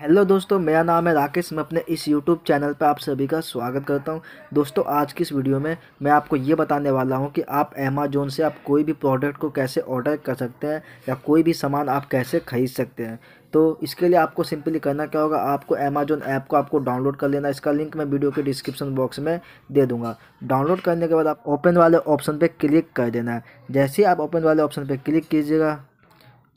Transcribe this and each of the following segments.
hello दोस्तों मेरा नाम है राकेश मैं अपने इस यूट्यूब चैनल पर आप सभी का स्वागत करता हूं दोस्तों आज की इस वीडियो में मैं आपको ये बताने वाला हूं कि आप अमेजोन से आप कोई भी प्रोडक्ट को कैसे ऑर्डर कर सकते हैं या कोई भी सामान आप कैसे खरीद सकते हैं तो इसके लिए आपको सिंपली करना क्या होगा आपको अमेजोन ऐप को आपको डाउनलोड कर लेना इसका लिंक मैं वीडियो के डिस्क्रिप्शन बॉक्स में दे दूंगा डाउनलोड करने के बाद आप ओपन वाले ऑप्शन पर क्लिक कर देना है जैसे ही आप ओपन वाले ऑप्शन पर क्लिक कीजिएगा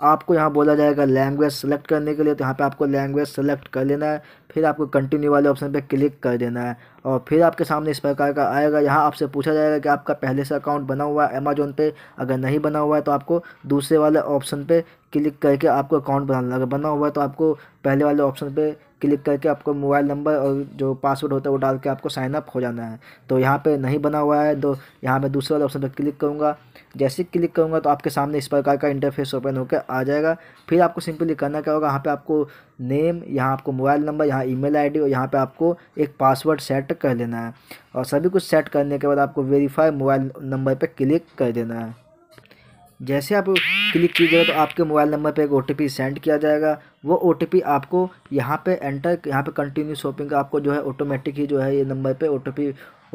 आपको यहाँ बोला जाएगा लैंग्वेज सेलेक्ट करने के लिए तो यहाँ पे आपको लैंग्वेज सेलेक्ट कर लेना है फिर आपको कंटिन्यू वाले ऑप्शन पे क्लिक कर देना है और फिर आपके सामने इस प्रकार का आएगा यहाँ आपसे पूछा जाएगा कि आपका पहले से अकाउंट बना हुआ है अमेजोन पे अगर नहीं बना हुआ है तो आपको दूसरे वाले ऑप्शन पर क्लिक करके आपको अकाउंट बनाना अगर बना हुआ है तो आपको पहले वाले ऑप्शन पे क्लिक करके आपको मोबाइल नंबर और जो पासवर्ड होता है वो डाल के आपको साइनअप हो जाना है तो यहाँ पे नहीं बना हुआ है तो यहाँ पे दूसरे वाले ऑप्शन पे क्लिक करूँगा जैसे ही क्लिक करूँगा तो आपके सामने इस प्रकार का इंटरफेस ओपन होकर आ जाएगा फिर आपको सिंपली करना क्या होगा यहाँ पर आपको नेम यहाँ आपको मोबाइल नंबर यहाँ आई डी और यहाँ पर आपको एक पासवर्ड सेट कर लेना है और सभी कुछ सेट करने के बाद आपको वेरीफाई मोबाइल नंबर पर क्लिक कर देना है जैसे आप क्लिक कीजिएगा तो आपके मोबाइल नंबर पर एक ओ सेंड किया जाएगा वो ओ आपको यहाँ पे एंटर यहाँ पे कंटिन्यू शॉपिंग का आपको जो है ऑटोमेटिक ही जो है ये नंबर पे ओ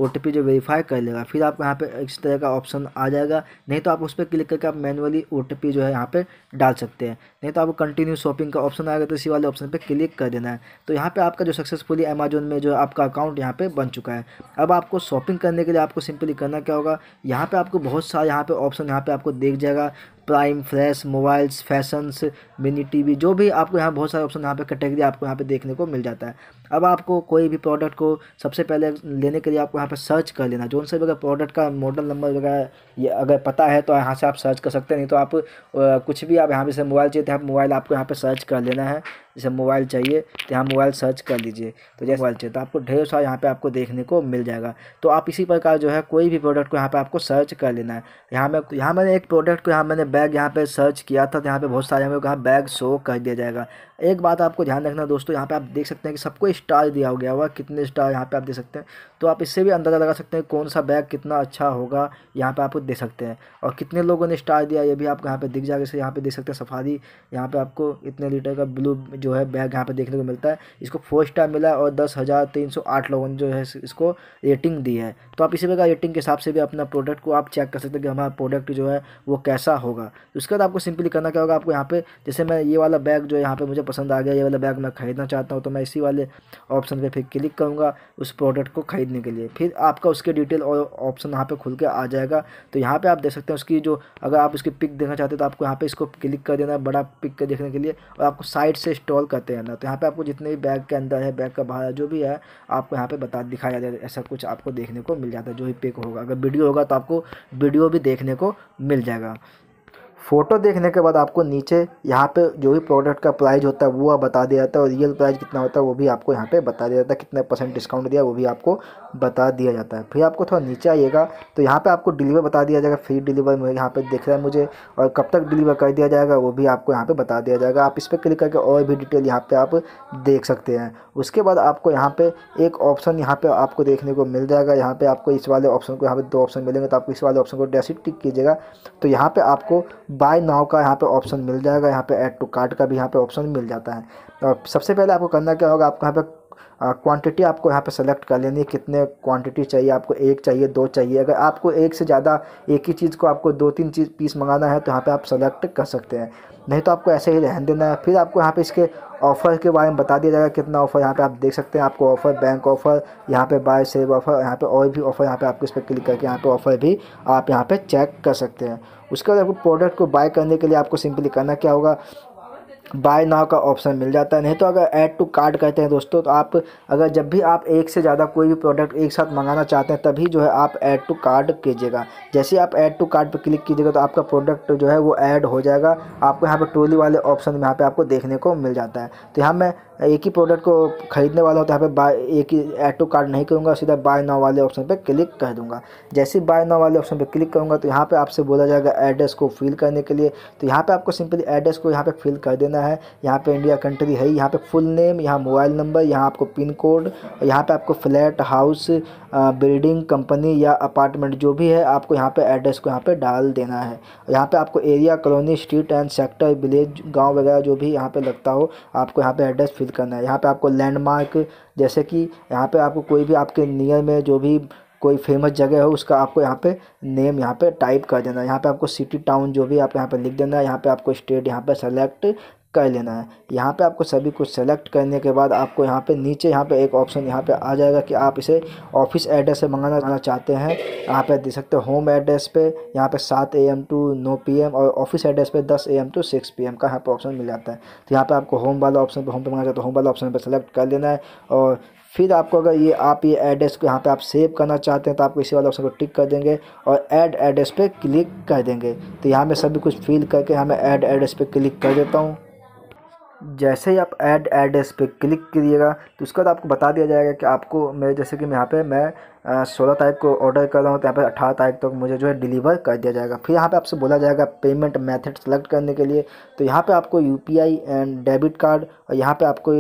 ओ जो वेरीफाई कर लेगा फिर आप यहाँ पे इस तरह का ऑप्शन आ जाएगा नहीं तो आप उस पर क्लिक करके आप मैनुअली ओ जो है यहाँ पे डाल सकते हैं नहीं तो आपको कंटिन्यू शॉपिंग का ऑप्शन आएगा तो इसी वाले ऑप्शन पर क्लिक कर देना है तो यहाँ पर आपका जो सक्सेसफुली अमेजोन में जो आपका अकाउंट यहाँ पर बन चुका है अब आपको शॉपिंग करने के लिए आपको सिंपली करना क्या होगा यहाँ पर आपको बहुत सारे यहाँ पर ऑप्शन यहाँ पर आपको देख जाएगा prime fresh mobiles fashions mini TV जो भी आपको यहाँ बहुत सारे ऑप्शन यहाँ पे कैटेगरी आपको यहाँ पे देखने को मिल जाता है अब आपको कोई भी प्रोडक्ट को सबसे पहले लेने के लिए आपको यहाँ पे सर्च कर लेना जो उनसे अगर प्रोडक्ट का मॉडल नंबर वगैरह ये अगर पता है तो यहाँ से आप सर्च कर सकते हैं नहीं तो आप कुछ भी आप यहाँ पे मोबाइल चाहिए तो आप मोबाइल आपको यहाँ पर सर्च कर लेना है जैसे मोबाइल चाहिए तो यहाँ मोबाइल सर्च कर लीजिए तो जैसे मोबाइल चाहिए तो आपको ढेर सारा यहाँ पे आपको देखने को मिल जाएगा तो आप इसी प्रकार जो है कोई भी प्रोडक्ट को यहाँ पे आपको सर्च कर लेना है यहाँ मैं यहाँ मैंने एक प्रोडक्ट को यहाँ मैंने बैग यहाँ पर सर्च किया था तो यहाँ पर बहुत सारे हमें कहा बैग शो कर दिया जाएगा एक बात आपको ध्यान रखना दोस्तों यहाँ पर आप देख सकते हैं कि सबको स्टार दिया हो गया हुआ कितने स्टार यहाँ पर आप देख सकते हैं तो आप इससे भी अंदाज़ा लगा सकते हैं कौन सा बैग कितना अच्छा होगा यहाँ पर आप देख सकते हैं और कितने लोगों ने स्टार दिया ये भी आप यहाँ पर दिख जाएगा जैसे यहाँ पर देख सकते हैं सफारी यहाँ पर आपको इतने लीटर का ब्लू जो है बैग यहाँ पे देखने को मिलता है इसको फोर स्टार मिला और दस हज़ार तीन सौ आठ लोगों ने जो है इसको रेटिंग दी है तो आप इसी प्रकार रेटिंग के हिसाब से भी अपना प्रोडक्ट को आप चेक कर सकते हैं कि हमारा प्रोडक्ट जो है वो कैसा होगा तो उसके बाद आपको सिंपली करना क्या होगा आपको यहाँ पर जैसे मैं ये वाला बैग जो है यहाँ पर मुझे पसंद आ गया ये वाला बैग मैं खरीदना चाहता हूँ तो मैं इसी वाले ऑप्शन पर फिर क्लिक करूँगा उस प्रोडक्ट को ख़रीदने के लिए फिर आपका उसके डिटेल और ऑप्शन यहाँ पर खुल के आ जाएगा तो यहाँ पर आप देख सकते हैं उसकी जो अगर आप उसकी पिक देखना चाहते हो तो आपको यहाँ पर इसको क्लिक कर देना बड़ा पिक देखने के लिए और आपको साइड से स्टॉक इंस्टॉल करते हैं ना तो यहाँ पे आपको जितने भी बैग के अंदर है बैग का बाहर जो भी है आपको यहाँ पे बता दिखाया जाता है ऐसा कुछ आपको देखने को मिल जाता है जो भी पिक होगा अगर वीडियो होगा तो आपको वीडियो भी देखने को मिल जाएगा फ़ोटो देखने के बाद आपको नीचे यहाँ पे जो भी प्रोडक्ट का प्राइस होता है वो बता दिया जाता है और रियल प्राइस कितना होता है वो भी आपको यहाँ पे बता दिया जाता है कितने परसेंट डिस्काउंट दिया वो भी आपको बता दिया जाता है फिर आपको थोड़ा नीचे आइएगा तो यहाँ पे आपको डिलीवर बता दिया जाएगा फ्री डिलीवर यहाँ पर देख रहा है मुझे और कब तक डिलीवर कर दिया जाएगा वो भी आपको यहाँ पर बता दिया जाएगा आप इस पर क्लिक करके और भी डिटेल यहाँ पर आप देख सकते हैं उसके बाद आपको यहाँ पर एक ऑप्शन यहाँ पर आपको देखने को मिल जाएगा यहाँ पर आपको इस वाले ऑप्शन को यहाँ पर दो ऑप्शन मिलेंगे तो आपको इस वाले ऑप्शन को डेसिट टिक कीजिएगा तो यहाँ पर आपको बाय नाव का यहाँ पे ऑप्शन मिल जाएगा यहाँ पे ऐड टू कार्ट का भी यहाँ पे ऑप्शन मिल जाता है और सबसे पहले आपको करना क्या होगा आपको यहाँ पे क्वांटिटी आपको यहाँ पे सेलेक्ट कर लेनी है कितने क्वांटिटी चाहिए आपको एक चाहिए दो चाहिए अगर आपको एक से ज़्यादा एक ही चीज़ को आपको दो तीन चीज़ पीस मंगाना है तो यहाँ पे आप सेलेक्ट कर सकते हैं नहीं तो आपको ऐसे ही रहने देना है फिर आपको यहाँ पे इसके ऑफ़र के बारे में बता दिया जाएगा कितना ऑफ़र यहाँ पर आप देख सकते हैं आपको ऑफ़र बैंक ऑफ़र यहाँ पर बाय सेव ऑफ़र यहाँ पर और भी ऑफ़र यहाँ पर आपको इस पर क्लिक करके यहाँ पर ऑफ़र भी आप यहाँ पर चेक कर सकते हैं उसके बाद आपको प्रोडक्ट को बाय करने के लिए आपको सिंपली करना क्या होगा बाय नाव का ऑप्शन मिल जाता है नहीं तो अगर ऐड टू कार्ड कहते हैं दोस्तों तो आप अगर जब भी आप एक से ज़्यादा कोई भी प्रोडक्ट एक साथ मंगाना चाहते हैं तभी जो है आप ऐड टू कार्ड कीजिएगा जैसे आप ऐड टू कार्ड पर क्लिक कीजिएगा तो आपका प्रोडक्ट जो है वो ऐड हो जाएगा आपको यहाँ पर ट्रोली वाले ऑप्शन यहाँ पर आपको देखने को मिल जाता है तो यहाँ मैं एक ही प्रोडक्ट को खरीदने वाला हूँ तो यहाँ पर बाय एक ही ऐड टू कार्ड नहीं करूँगा सीधा बाय नाव वाले ऑप्शन पर क्लिक कर दूँगा जैसे बाय नाव वाले ऑप्शन पर क्लिक करूँगा तो यहाँ पर आपसे बोला जाएगा एड्रेस को फिल करने के लिए तो यहाँ पर आपको सिंपली एड्रेस को यहाँ पर फिल कर देना करना है यहाँ पे इंडिया कंट्री है यहाँ पे फुल नेम यहाँ मोबाइल नंबर यहाँ आपको पिन कोड यहाँ पे आपको फ्लैट हाउस बिल्डिंग कंपनी या अपार्टमेंट जो भी है आपको यहाँ पे एड्रेस को यहाँ पे डाल देना है यहाँ पे आपको area colony street and sector village गांव वगैरह जो भी यहाँ पे लगता हो आपको यहाँ पे एड्रेस फिल करना है यहाँ पे आपको लैंडमार्क जैसे कि यहाँ पे आपको कोई भी आपके नियर में जो भी कोई फेमस जगह हो उसका आपको यहाँ पे नेम यहाँ पे टाइप कर देना है यहाँ पे आपको सिटी टाउन जो भी आप यहाँ पे लिख देना है यहाँ पे आपको स्टेट यहाँ पे सेलेक्ट कर लेना है यहाँ पे आपको सभी कुछ सेलेक्ट करने के बाद आपको यहाँ पे नीचे यहाँ पे एक ऑप्शन यहाँ पे आ जाएगा कि आप इसे ऑफिस एड्रेस से मंगाना चाहते हैं यहाँ पे देख सकते हो होम एड्रेस पे यहाँ पे सात ए एम टू नौ पी एम और ऑफिस एड्रेस पे दस A M to six P M का यहाँ पे ऑप्शन मिल जाता है तो यहाँ पर आपको होम वाला ऑप्शन पर होम पर मंगाना चाहते हो होम वाला ऑप्शन पर सेलेक्ट कर लेना है और फिर आपको अगर ये आप ये एड्रेस को यहाँ पे आप सेव करना चाहते हैं तो आपको इसी वाले ऑप्शन को टिक कर देंगे और ऐड एड्रेस पे क्लिक कर देंगे तो यहाँ मैं सभी कुछ फिल करके हमें ऐड एड्रेस पे क्लिक कर देता हूँ जैसे ही आप ऐड ऐड पे क्लिक करिएगा तो उसके बाद आपको बता दिया जाएगा कि आपको मेरे जैसे कि यहाँ पे मैं सोलह तारीख को ऑर्डर कर रहा हूँ तो यहाँ पे अठारह तारीख तक तो मुझे जो है डिलीवर कर दिया जाएगा फिर यहाँ पे आपसे बोला जाएगा पेमेंट मेथड सेलेक्ट करने के लिए तो यहाँ पे आपको यू एंड डेबिट कार्ड और यहाँ पर आपको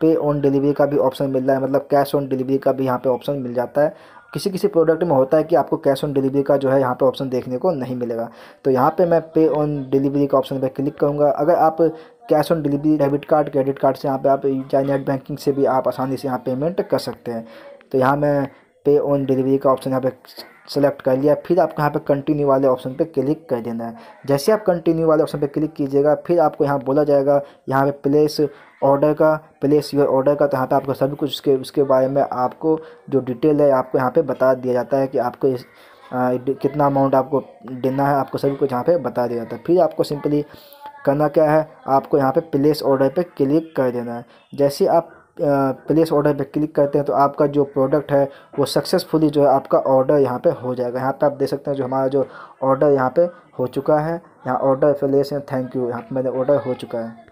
पे ऑन डिलीवरी का भी ऑप्शन मिल रहा है मतलब कैश ऑन डिलीवरी का भी यहाँ पर ऑप्शन मिल जाता है किसी किसी प्रोडक्ट में होता है कि आपको कैश ऑन डिलीवरी का जो है यहाँ पे ऑप्शन देखने को नहीं मिलेगा तो यहाँ पे मैं पे ऑन डिलीवरी का ऑप्शन पे क्लिक करूँगा अगर आप cash on delivery debit card credit card से यहाँ पे आप चाहे नेट बैंकिंग से भी आप आसानी से यहाँ पेमेंट कर सकते हैं तो यहाँ मैं पे ऑन डिलीवरी का ऑप्शन यहाँ पे सेलेक्ट कर लिया फिर आपको यहाँ पे कंटिन्यू वाले ऑप्शन पे क्लिक कर देना है जैसे आप कंटिन्यू वाले ऑप्शन पे क्लिक कीजिएगा फिर आपको यहाँ बोला जाएगा यहाँ पे प्लेस ऑर्डर का प्लेस योर ऑर्डर का तो यहाँ पे आपको सभी कुछ उसके उसके बारे में आपको जो डिटेल है आपको यहाँ पे बता दिया जाता है कि आपको इस, आ, कितना अमाउंट आपको देना है आपको सभी कुछ यहाँ पर बता दिया जाता है फिर आपको सिंपली करना क्या है आपको यहाँ पे प्लेस ऑर्डर पे क्लिक कर देना है जैसे आप प्लेस ऑर्डर पे क्लिक करते हैं तो आपका जो प्रोडक्ट है वो सक्सेसफुली जो है आपका ऑर्डर यहाँ पे हो जाएगा यहाँ पे आप देख सकते हैं जो हमारा जो ऑर्डर यहाँ पे हो चुका है यहाँ ऑर्डर प्लेस है थैंक यू यहाँ पर मेरा ऑर्डर हो चुका है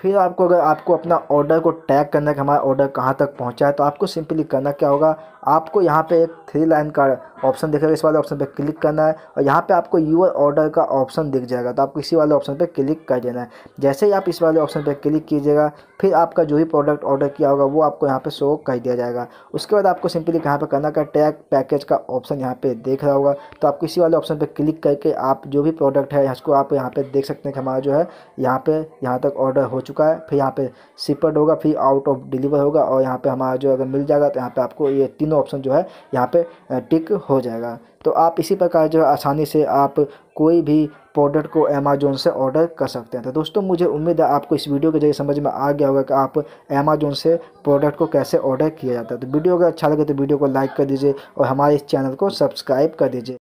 फिर आपको अगर आपको अपना ऑर्डर को टैग करना है कि हमारा ऑर्डर कहाँ तक पहुँचा है तो आपको सिंपली करना क्या होगा आपको यहाँ पे एक थ्री लाइन का ऑप्शन देखेगा इस वाले ऑप्शन पर क्लिक करना है और यहाँ पर आपको यूर ऑर्डर का ऑप्शन दिख जाएगा तो आपको इसी वाले ऑप्शन पर क्लिक कर देना है जैसे ही आप इस वाले ऑप्शन पर क्लिक कीजिएगा फिर आपका जो भी प्रोडक्ट ऑर्डर किया होगा वो आपको यहाँ पर शो कर दिया जाएगा उसके बाद आपको सिंपली यहाँ पर करना का टैग पैकेज का ऑप्शन यहाँ पर देख रहा होगा तो आपको इसी वाले ऑप्शन पर क्लिक करके आप जो भी प्रोडक्ट है इसको आप यहाँ पर देख सकते हैं कि हमारा जो है यहाँ पर यहाँ तक ऑर्डर हो चुका है फिर यहाँ पर सिपर्ड होगा फिर आउट ऑफ डिलीवर होगा और यहाँ पर हमारा जो अगर मिल जाएगा तो यहाँ पर आपको ये तीनों ऑप्शन जो है यहाँ पर टिक हो जाएगा तो आप इसी प्रकार जो आसानी से आप कोई भी प्रोडक्ट को अमेजोन से ऑर्डर कर सकते हैं तो दोस्तों मुझे उम्मीद है आपको इस वीडियो के जरिए समझ में आ गया होगा कि आप अमेजोन से प्रोडक्ट को कैसे ऑर्डर किया जाता है तो वीडियो अगर अच्छा लगे तो वीडियो को लाइक कर दीजिए और हमारे इस चैनल को सब्सक्राइब कर दीजिए